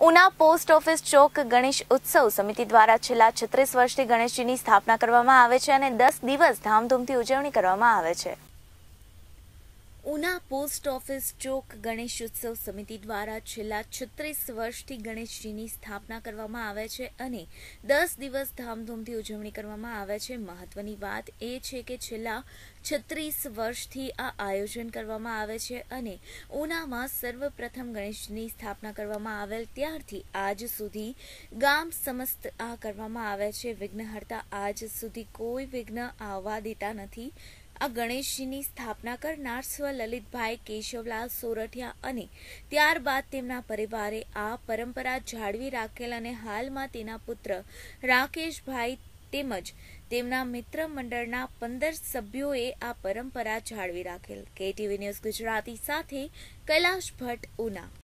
Una post office ચોક ગણેશ ઉત્સવ સમિતિ દ્વારા છેલ્લા છત્રીસ વર્ષથી ગણેશજીની સ્થાપના કરવામાં આવે છે અને દસ દિવસ ધામધૂમથી ઉજવણી કરવામાં આવે છે ઉના પોસ્ટ ઓફિસ ચોક ગણેશ ઉત્સવ સમિતિ દ્વારા છેલ્લા છત્રીસ વર્ષથી ગણેશજીની સ્થાપના કરવામાં આવે છે અને દસ દિવસ ધામધૂમથી ઉજવણી કરવામાં આવે છે મહત્વની વાત એ છે કે છેલ્લા છત્રીસ વર્ષથી આ આયોજન કરવામાં આવે છે અને ઉનામાં સર્વપ્રથમ ગણેશજીની સ્થાપના કરવામાં આવેલ ત્યારથી આજ સુધી ગામ સમસ્ત આ કરવામાં આવે છે વિઘ્નહર્તા આજ સુધી કોઈ વિઘ્ન આવવા દેતા નથી આ ગણેશજીની સ્થાપના કરનાર સ્વલલિતભાઈ કેશવલાલ સોરઠિયા અને ત્યારબાદ તેમના પરિવારે આ પરંપરા જાળવી રાખેલ અને હાલમાં તેના પુત્ર રાકેશભાઈ તેમજ તેમના મિત્ર મંડળના પંદર સભ્યોએ આ પરંપરા જાળવી રાખેલ કેટીવી ન્યૂઝ ગુજરાતી સાથે કૈલાશ ભટ્ટ ઉના